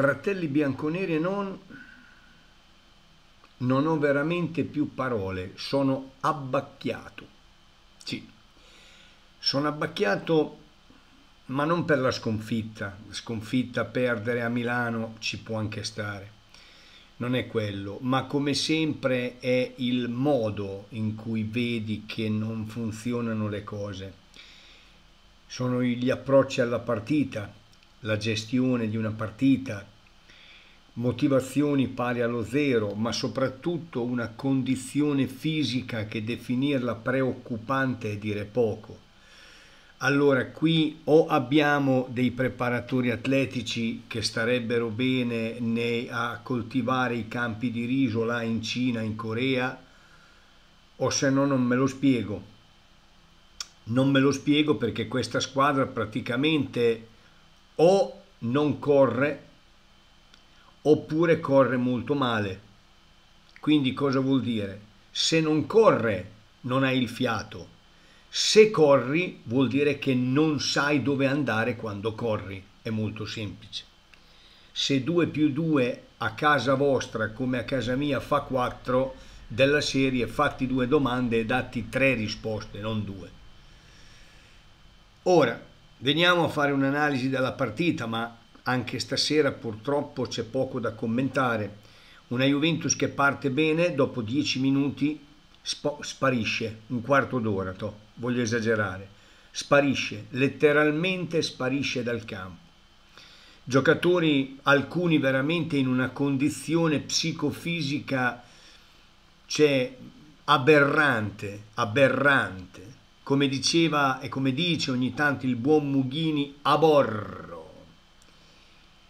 Fratelli bianconeri e non, non ho veramente più parole, sono abbacchiato. Sì, sono abbacchiato ma non per la sconfitta. Sconfitta, perdere a Milano ci può anche stare. Non è quello, ma come sempre è il modo in cui vedi che non funzionano le cose. Sono gli approcci alla partita, la gestione di una partita, motivazioni pari allo zero, ma soprattutto una condizione fisica che definirla preoccupante è dire poco. Allora qui o abbiamo dei preparatori atletici che starebbero bene nei, a coltivare i campi di riso là in Cina, in Corea, o se no non me lo spiego. Non me lo spiego perché questa squadra praticamente o non corre oppure corre molto male. Quindi cosa vuol dire? Se non corre non hai il fiato. Se corri vuol dire che non sai dove andare quando corri. È molto semplice. Se 2 più 2 a casa vostra come a casa mia fa 4 della serie fatti due domande e datti tre risposte, non due. Ora, Veniamo a fare un'analisi della partita, ma anche stasera purtroppo c'è poco da commentare. Una Juventus che parte bene, dopo dieci minuti sparisce, un quarto d'ora, to, voglio esagerare, sparisce, letteralmente sparisce dal campo. Giocatori, alcuni veramente in una condizione psicofisica, cioè aberrante, aberrante come diceva e come dice ogni tanto il buon Mughini, aborro.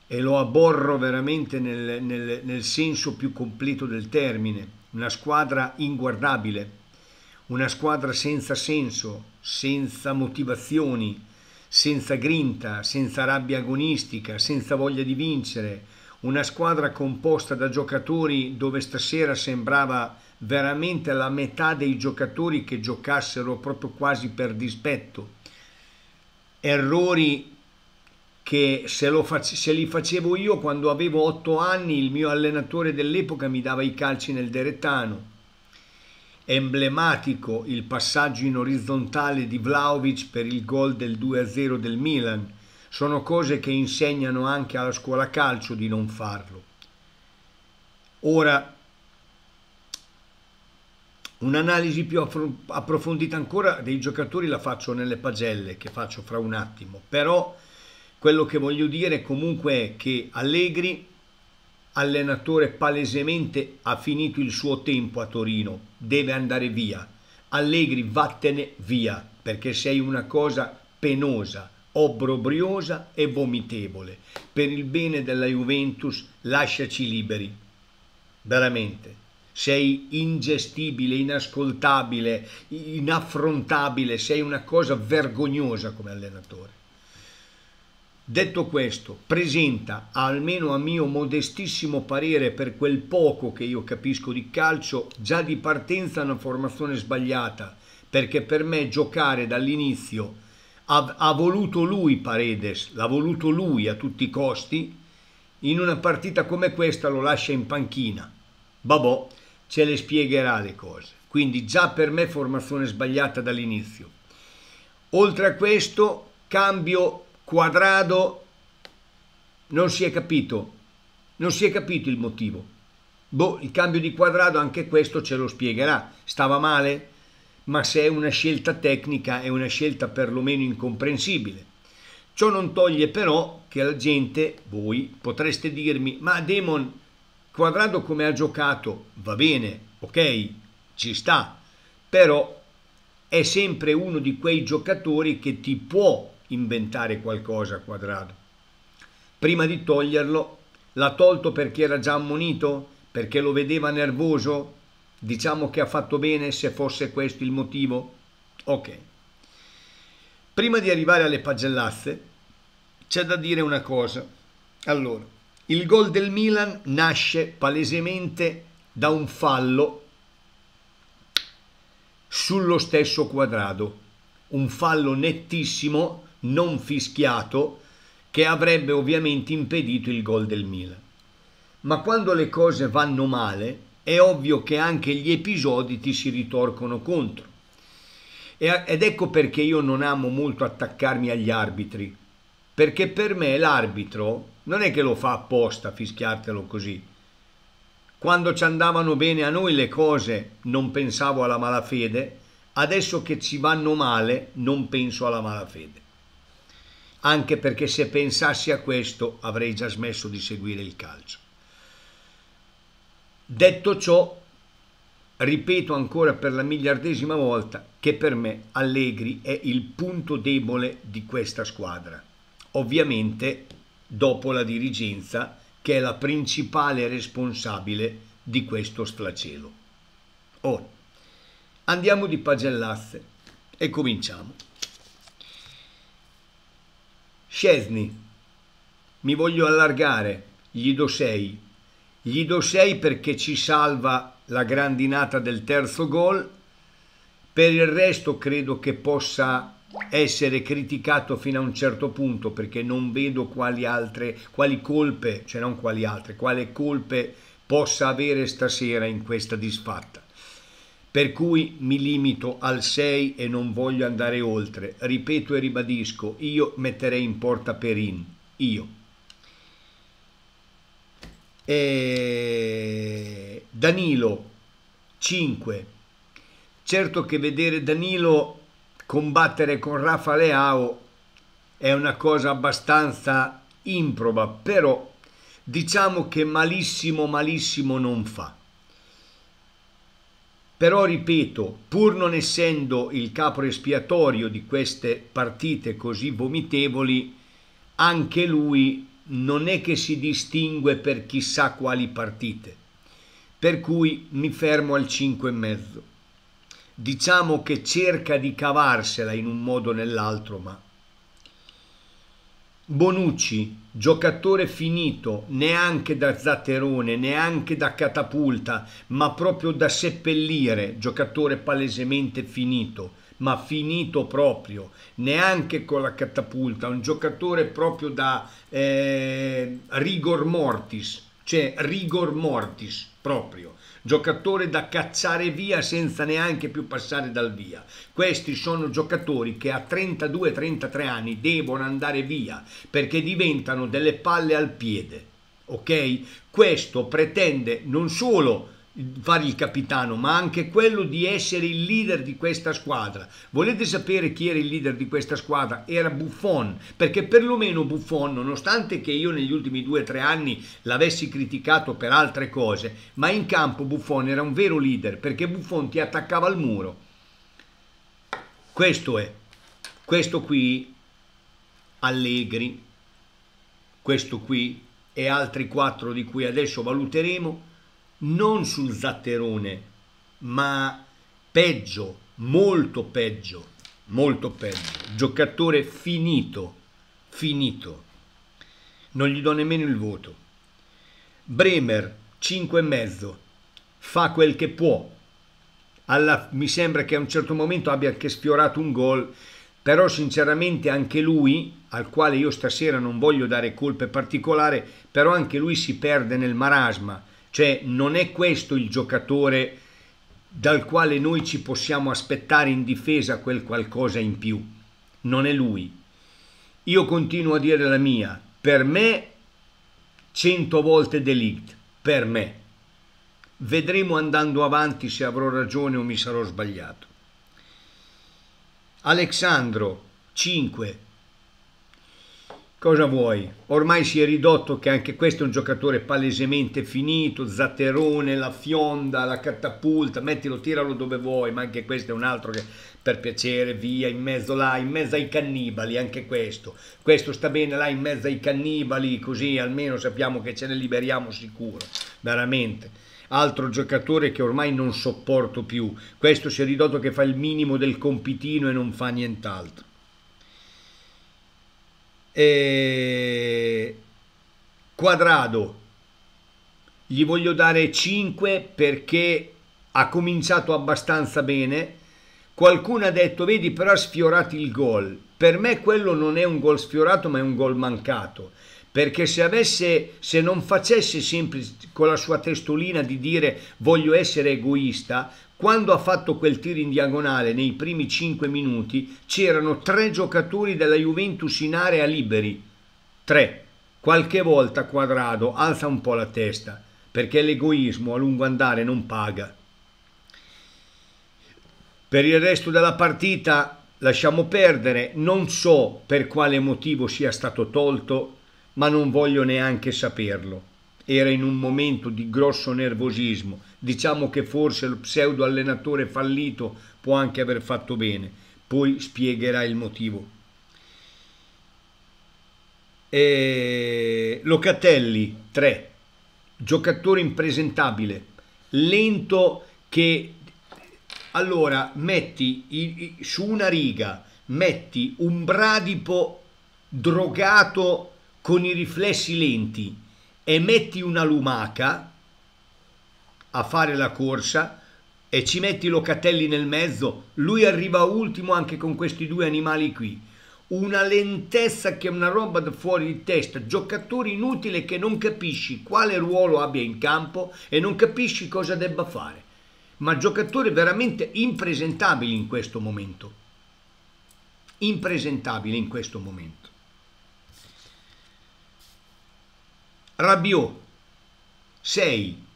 E lo aborro veramente nel, nel, nel senso più completo del termine. Una squadra inguardabile, una squadra senza senso, senza motivazioni, senza grinta, senza rabbia agonistica, senza voglia di vincere, una squadra composta da giocatori dove stasera sembrava veramente la metà dei giocatori che giocassero proprio quasi per dispetto. Errori che se, face, se, li facevo io quando avevo otto anni il mio allenatore dell'epoca mi dava i calci nel deretano. Emblematico il passaggio in orizzontale di Vlaovic per il gol del 2-0 del Milan. Sono cose che insegnano anche alla scuola calcio di non farlo. Ora Un'analisi più approfondita ancora dei giocatori la faccio nelle pagelle che faccio fra un attimo, però quello che voglio dire comunque è che Allegri, allenatore palesemente, ha finito il suo tempo a Torino, deve andare via. Allegri vattene via perché sei una cosa penosa, obbrobriosa e vomitevole. Per il bene della Juventus lasciaci liberi, veramente sei ingestibile, inascoltabile, inaffrontabile, sei una cosa vergognosa come allenatore. Detto questo, presenta, almeno a mio modestissimo parere, per quel poco che io capisco di calcio, già di partenza una formazione sbagliata, perché per me giocare dall'inizio ha, ha voluto lui Paredes, l'ha voluto lui a tutti i costi, in una partita come questa lo lascia in panchina. Babò, ce le spiegherà le cose. Quindi già per me formazione sbagliata dall'inizio. Oltre a questo, cambio quadrado, non si è capito, non si è capito il motivo. Boh, il cambio di quadrado anche questo ce lo spiegherà. Stava male? Ma se è una scelta tecnica è una scelta perlomeno incomprensibile. Ciò non toglie però che la gente, voi, potreste dirmi, ma Demon Quadrado come ha giocato va bene, ok, ci sta, però è sempre uno di quei giocatori che ti può inventare qualcosa Quadrado. Prima di toglierlo, l'ha tolto perché era già ammonito, perché lo vedeva nervoso, diciamo che ha fatto bene se fosse questo il motivo. Ok. Prima di arrivare alle pagellazze, c'è da dire una cosa. Allora, il gol del Milan nasce palesemente da un fallo sullo stesso quadrato, un fallo nettissimo, non fischiato, che avrebbe ovviamente impedito il gol del Milan. Ma quando le cose vanno male, è ovvio che anche gli episodi ti si ritorcono contro. Ed ecco perché io non amo molto attaccarmi agli arbitri, perché per me l'arbitro non è che lo fa apposta a fischiartelo così. Quando ci andavano bene a noi le cose non pensavo alla malafede, adesso che ci vanno male non penso alla malafede. Anche perché se pensassi a questo avrei già smesso di seguire il calcio. Detto ciò, ripeto ancora per la miliardesima volta che per me Allegri è il punto debole di questa squadra. Ovviamente dopo la dirigenza che è la principale responsabile di questo sflacelo. Ora, andiamo di pagellazze e cominciamo. Scesni, mi voglio allargare, gli do 6. Gli do 6 perché ci salva la grandinata del terzo gol, per il resto credo che possa essere criticato fino a un certo punto perché non vedo quali altre, quali colpe, cioè non quali altre, quale colpe possa avere stasera in questa disfatta. Per cui mi limito al 6 e non voglio andare oltre. Ripeto e ribadisco, io metterei in porta Perin, io. E... Danilo 5. Certo che vedere Danilo combattere con Rafa Leao è una cosa abbastanza improba, però diciamo che malissimo malissimo non fa. Però ripeto, pur non essendo il capo espiatorio di queste partite così vomitevoli, anche lui non è che si distingue per chissà quali partite. Per cui mi fermo al 5,5 diciamo che cerca di cavarsela in un modo o nell'altro, ma Bonucci, giocatore finito, neanche da zatterone, neanche da catapulta, ma proprio da seppellire, giocatore palesemente finito, ma finito proprio, neanche con la catapulta, un giocatore proprio da eh, rigor mortis, cioè rigor mortis proprio giocatore da cacciare via senza neanche più passare dal via. Questi sono giocatori che a 32-33 anni devono andare via perché diventano delle palle al piede. Ok? Questo pretende non solo fare il capitano, ma anche quello di essere il leader di questa squadra. Volete sapere chi era il leader di questa squadra? Era Buffon, perché perlomeno Buffon, nonostante che io negli ultimi due o tre anni l'avessi criticato per altre cose, ma in campo Buffon era un vero leader, perché Buffon ti attaccava al muro. Questo è, questo qui, Allegri, questo qui e altri quattro di cui adesso valuteremo non sul zatterone, ma peggio, molto peggio, molto peggio. Giocatore finito, finito. Non gli do nemmeno il voto. Bremer, 5,5, fa quel che può. Alla, mi sembra che a un certo momento abbia anche sfiorato un gol, però sinceramente anche lui, al quale io stasera non voglio dare colpe particolari, però anche lui si perde nel marasma cioè non è questo il giocatore dal quale noi ci possiamo aspettare in difesa quel qualcosa in più. Non è lui. Io continuo a dire la mia. Per me 100 volte Delict. Per me. Vedremo andando avanti se avrò ragione o mi sarò sbagliato. Alexandro 5 Cosa vuoi? Ormai si è ridotto che anche questo è un giocatore palesemente finito, zatterone, la fionda, la catapulta, mettilo, tiralo dove vuoi, ma anche questo è un altro che per piacere via in mezzo là, in mezzo ai cannibali, anche questo. Questo sta bene là in mezzo ai cannibali, così almeno sappiamo che ce ne liberiamo sicuro, veramente altro giocatore che ormai non sopporto più. Questo si è ridotto che fa il minimo del compitino e non fa nient'altro eh, quadrado gli voglio dare 5 perché ha cominciato abbastanza bene qualcuno ha detto vedi però ha sfiorato il gol per me quello non è un gol sfiorato ma è un gol mancato perché se avesse se non facesse sempre con la sua testolina di dire voglio essere egoista quando ha fatto quel tiro in diagonale nei primi 5 minuti c'erano tre giocatori della Juventus in area liberi. Tre. Qualche volta Quadrado alza un po' la testa perché l'egoismo a lungo andare non paga. Per il resto della partita lasciamo perdere, non so per quale motivo sia stato tolto, ma non voglio neanche saperlo era in un momento di grosso nervosismo. Diciamo che forse lo pseudo allenatore fallito può anche aver fatto bene, poi spiegherà il motivo. E... Locatelli 3, giocatore impresentabile, lento che allora metti i, su una riga, metti un bradipo drogato con i riflessi lenti e metti una lumaca a fare la corsa e ci metti Locatelli nel mezzo, lui arriva ultimo anche con questi due animali qui. Una lentezza che è una roba da fuori di testa, giocatore inutile che non capisci quale ruolo abbia in campo e non capisci cosa debba fare. Ma giocatore veramente impresentabile in questo momento. Impresentabile in questo momento. Rabiot 6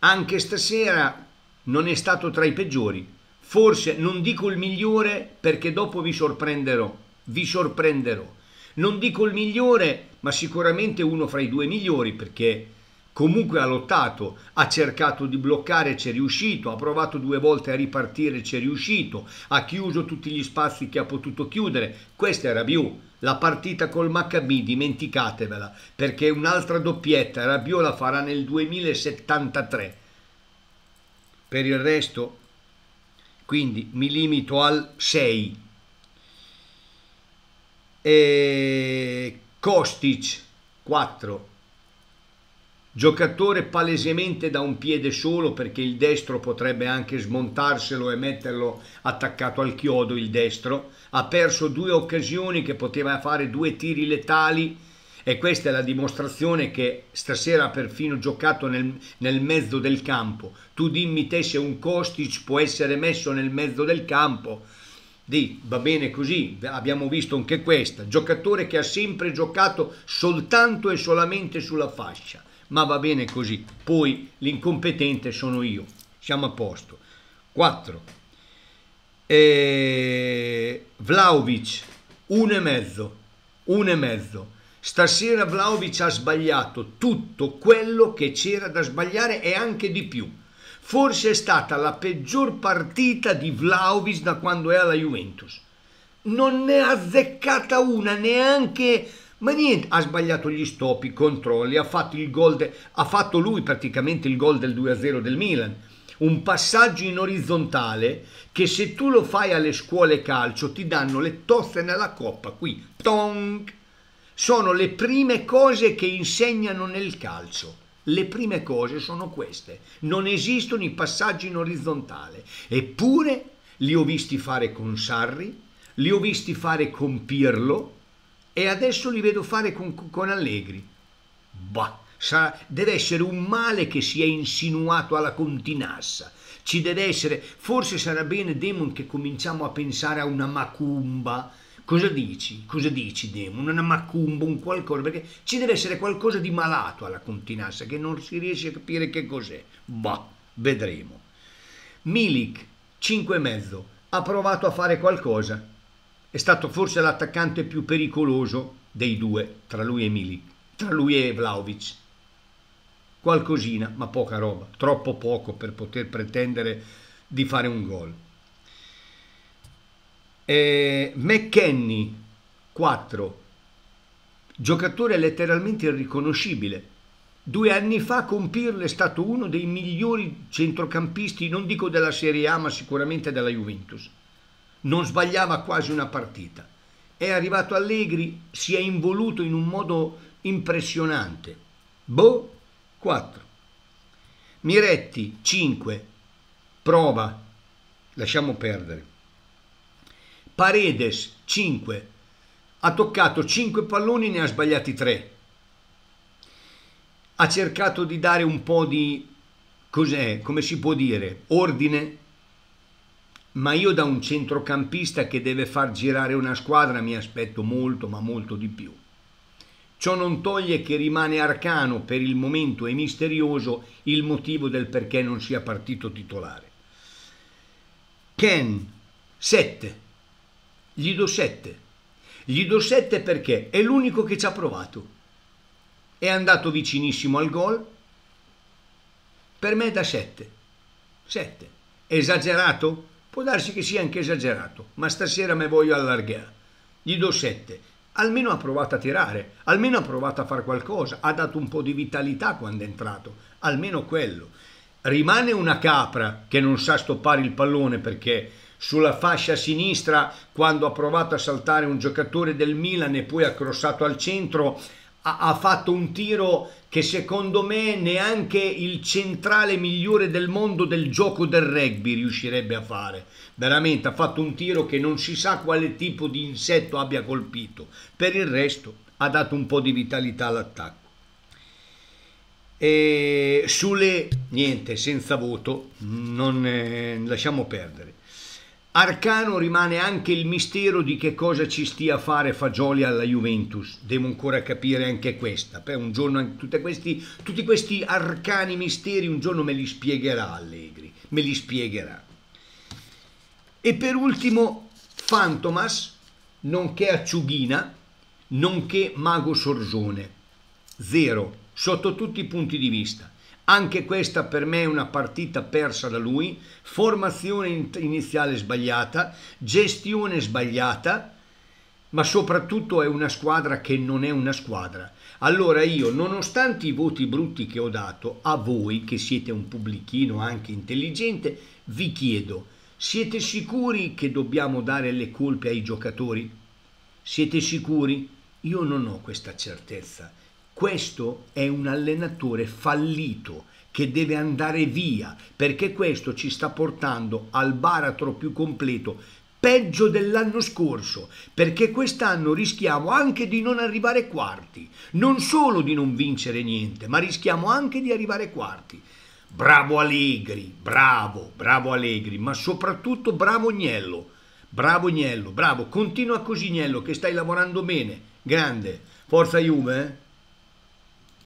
anche stasera non è stato tra i peggiori forse non dico il migliore perché dopo vi sorprenderò vi sorprenderò non dico il migliore ma sicuramente uno fra i due migliori perché comunque ha lottato, ha cercato di bloccare, ci è riuscito, ha provato due volte a ripartire, ci è riuscito, ha chiuso tutti gli spazi che ha potuto chiudere. Questa era Biu. La partita col Maccabi, dimenticatevela, perché un'altra doppietta Rabiot la farà nel 2073. Per il resto, quindi mi limito al 6. E Kostic 4 giocatore palesemente da un piede solo perché il destro potrebbe anche smontarselo e metterlo attaccato al chiodo il destro ha perso due occasioni che poteva fare due tiri letali e questa è la dimostrazione che stasera ha perfino giocato nel, nel mezzo del campo tu dimmi te se un Kostic può essere messo nel mezzo del campo di va bene così, abbiamo visto anche questa, giocatore che ha sempre giocato soltanto e solamente sulla fascia ma va bene così. Poi l'incompetente sono io, siamo a posto. 4. Eh, e... Vlaovic, e mezzo. Stasera Vlaovic ha sbagliato tutto quello che c'era da sbagliare e anche di più. Forse è stata la peggior partita di Vlaovic da quando è alla Juventus. Non ne ha azzeccata una, neanche ma niente, ha sbagliato gli stop, i controlli, ha fatto, de, ha fatto lui praticamente il gol del 2-0 del Milan. Un passaggio in orizzontale che se tu lo fai alle scuole calcio ti danno le tozze nella coppa, qui, tonk. Sono le prime cose che insegnano nel calcio. Le prime cose sono queste. Non esistono i passaggi in orizzontale. Eppure li ho visti fare con Sarri, li ho visti fare con Pirlo, e adesso li vedo fare con, con Allegri. Bah, sarà, deve essere un male che si è insinuato alla continassa. Ci deve essere, forse sarà bene Demon che cominciamo a pensare a una macumba. Cosa dici? Cosa dici Demon? Una macumba, un qualcosa, perché ci deve essere qualcosa di malato alla continassa che non si riesce a capire che cos'è. Bah, vedremo. Milik, 5,5, ha provato a fare qualcosa, è stato forse l'attaccante più pericoloso dei due, tra lui e Milik, tra lui e Vlaovic. Qualcosina, ma poca roba, troppo poco per poter pretendere di fare un gol. Eh, McKenny 4 giocatore letteralmente irriconoscibile due anni fa con Pirlo è stato uno dei migliori centrocampisti non dico della Serie A ma sicuramente della Juventus non sbagliava quasi una partita. È arrivato Allegri, si è involuto in un modo impressionante. Boh, 4. Miretti, 5. Prova, lasciamo perdere. Paredes, 5. Ha toccato 5 palloni, ne ha sbagliati 3. Ha cercato di dare un po' di, cos'è, come si può dire, ordine ma io da un centrocampista che deve far girare una squadra mi aspetto molto, ma molto di più. Ciò non toglie che rimane arcano per il momento e misterioso il motivo del perché non sia partito titolare. Ken, 7. Gli do 7. Gli do 7 perché è l'unico che ci ha provato. È andato vicinissimo al gol. Per me da 7. 7. Esagerato? Può darsi che sia anche esagerato, ma stasera me voglio allargare. Gli do 7. Almeno ha provato a tirare, almeno ha provato a fare qualcosa, ha dato un po' di vitalità quando è entrato, almeno quello. Rimane una capra che non sa stoppare il pallone perché sulla fascia sinistra quando ha provato a saltare un giocatore del Milan e poi ha crossato al centro ha, ha fatto un tiro che secondo me neanche il centrale migliore del mondo del gioco del rugby riuscirebbe a fare. Veramente ha fatto un tiro che non si sa quale tipo di insetto abbia colpito. Per il resto ha dato un po' di vitalità all'attacco. E sulle niente, senza voto, non, eh, lasciamo perdere. Arcano rimane anche il mistero di che cosa ci stia a fare Fagioli alla Juventus. Devo ancora capire anche questa. Per un giorno questi, tutti questi arcani misteri un giorno me li spiegherà Allegri, me li spiegherà. E per ultimo Fantomas, nonché Acciughina, nonché Mago Sorgione. Zero, sotto tutti i punti di vista. Anche questa per me è una partita persa da lui, formazione iniziale sbagliata, gestione sbagliata, ma soprattutto è una squadra che non è una squadra. Allora io, nonostante i voti brutti che ho dato a voi, che siete un pubblichino anche intelligente, vi chiedo, siete sicuri che dobbiamo dare le colpe ai giocatori? Siete sicuri? Io non ho questa certezza questo è un allenatore fallito che deve andare via perché questo ci sta portando al baratro più completo peggio dell'anno scorso, perché quest'anno rischiamo anche di non arrivare quarti, non solo di non vincere niente, ma rischiamo anche di arrivare quarti. Bravo Allegri, bravo, bravo Allegri, ma soprattutto bravo Agnello, bravo Agnello, bravo, continua così Agnello che stai lavorando bene, grande, forza Juve, eh?